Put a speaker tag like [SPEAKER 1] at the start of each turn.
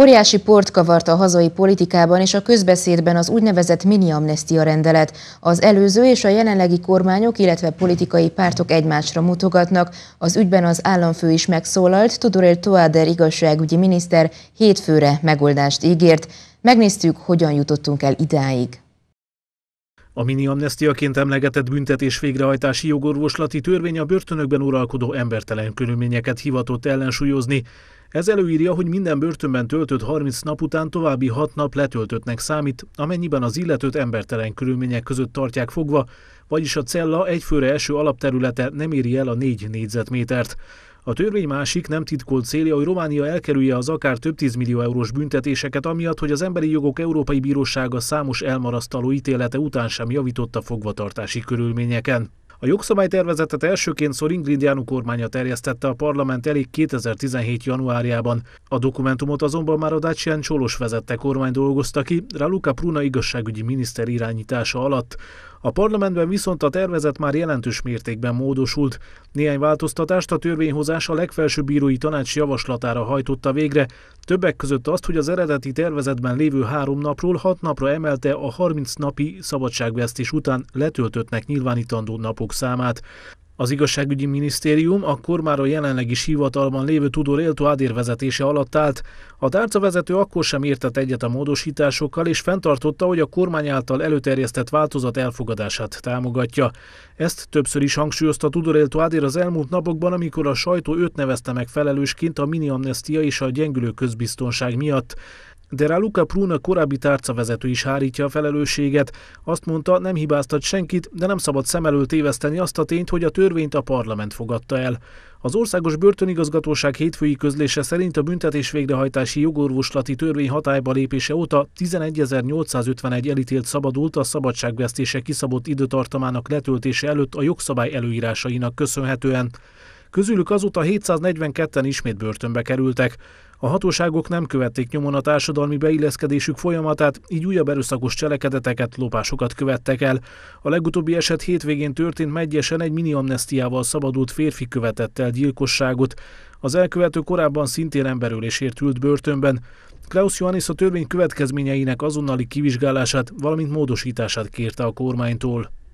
[SPEAKER 1] Óriási port kavart a hazai politikában és a közbeszédben az úgynevezett mini-amnestia rendelet. Az előző és a jelenlegi kormányok, illetve politikai pártok egymásra mutogatnak. Az ügyben az államfő is megszólalt, Tudorel Toader igazságügyi miniszter hétfőre megoldást ígért. Megnéztük, hogyan jutottunk el idáig.
[SPEAKER 2] A mini-amnestiaként emlegetett büntetés végrehajtási jogorvoslati törvény a börtönökben uralkodó embertelen körülményeket hivatott ellensúlyozni. Ez előírja, hogy minden börtönben töltött 30 nap után további 6 nap letöltöttnek számít, amennyiben az illetőt embertelen körülmények között tartják fogva, vagyis a cella egyfőre eső alapterülete nem éri el a 4 négyzetmétert. A törvény másik nem titkolt célja, hogy Románia elkerülje az akár több tízmillió eurós büntetéseket, amiatt, hogy az Emberi Jogok Európai Bírósága számos elmarasztaló ítélete után sem javította fogvatartási körülményeken. A jogszabálytervezetet elsőként Sorin Jánu kormánya terjesztette a parlament elé 2017. januárjában. A dokumentumot azonban már a Dacian Csolos vezette kormány dolgozta ki, Raluca Pruna igazságügyi miniszter irányítása alatt. A parlamentben viszont a tervezet már jelentős mértékben módosult. Néhány változtatást a törvényhozás a legfelsőbb bírói tanács javaslatára hajtotta végre, Többek között azt, hogy az eredeti tervezetben lévő három napról hat napra emelte a 30 napi szabadságvesztés után letöltöttnek nyilvánítandó napok számát. Az igazságügyi minisztérium akkor már a jelenleg is hivatalban lévő Tudor Éltó Ádér vezetése alatt állt. A tárcavezető akkor sem értett egyet a módosításokkal, és fenntartotta, hogy a kormány által előterjesztett változat elfogadását támogatja. Ezt többször is hangsúlyozta Tudor Éltó Ádér az elmúlt napokban, amikor a sajtó őt nevezte meg felelősként a mini amnestia és a gyengülő közbiztonság miatt. De Raluca Pruna korábbi tárcavezető is hárítja a felelősséget. Azt mondta, nem hibáztat senkit, de nem szabad szem elől téveszteni azt a tényt, hogy a törvényt a parlament fogadta el. Az Országos Börtönigazgatóság hétfői közlése szerint a büntetés végrehajtási jogorvoslati törvény hatályba lépése óta 11.851 elítélt szabadult a szabadságvesztése kiszabott időtartamának letöltése előtt a jogszabály előírásainak köszönhetően. Közülük azóta 742-en ismét börtönbe kerültek. A hatóságok nem követték nyomon a társadalmi beilleszkedésük folyamatát, így újabb erőszakos cselekedeteket, lopásokat követtek el. A legutóbbi eset hétvégén történt megyesen egy mini amnestiával szabadult férfi követett el gyilkosságot. Az elkövető korábban szintén emberülésért ült börtönben. Klaus Johannes a törvény következményeinek azonnali kivizsgálását, valamint módosítását kérte a kormánytól.